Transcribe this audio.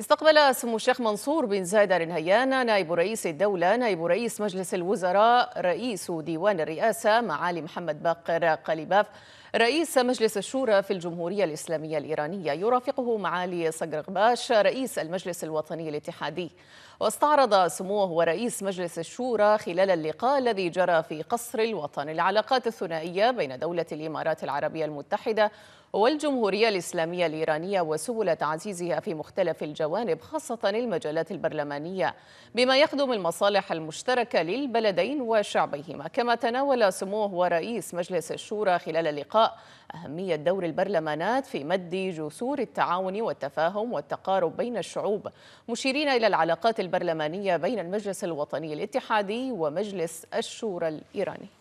استقبل سمو الشيخ منصور بن زايد آل نهيان نائب رئيس الدولة نائب رئيس مجلس الوزراء رئيس ديوان الرئاسة معالي محمد باقر قليباف رئيس مجلس الشورى في الجمهورية الإسلامية الإيرانية يرافقه معالي صقرغباش رئيس المجلس الوطني الاتحادي واستعرض سموه ورئيس مجلس الشورى خلال اللقاء الذي جرى في قصر الوطن العلاقات الثنائية بين دولة الإمارات العربية المتحدة والجمهورية الإسلامية الإيرانية وسبل تعزيزها في مختلف الجوانب خاصة المجالات البرلمانية بما يخدم المصالح المشتركة للبلدين وشعبيهما كما تناول سموه ورئيس مجلس الشورى خلال اللقاء أهمية دور البرلمانات في مد جسور التعاون والتفاهم والتقارب بين الشعوب مشيرين إلى العلاقات البرلمانية بين المجلس الوطني الاتحادي ومجلس الشورى الإيراني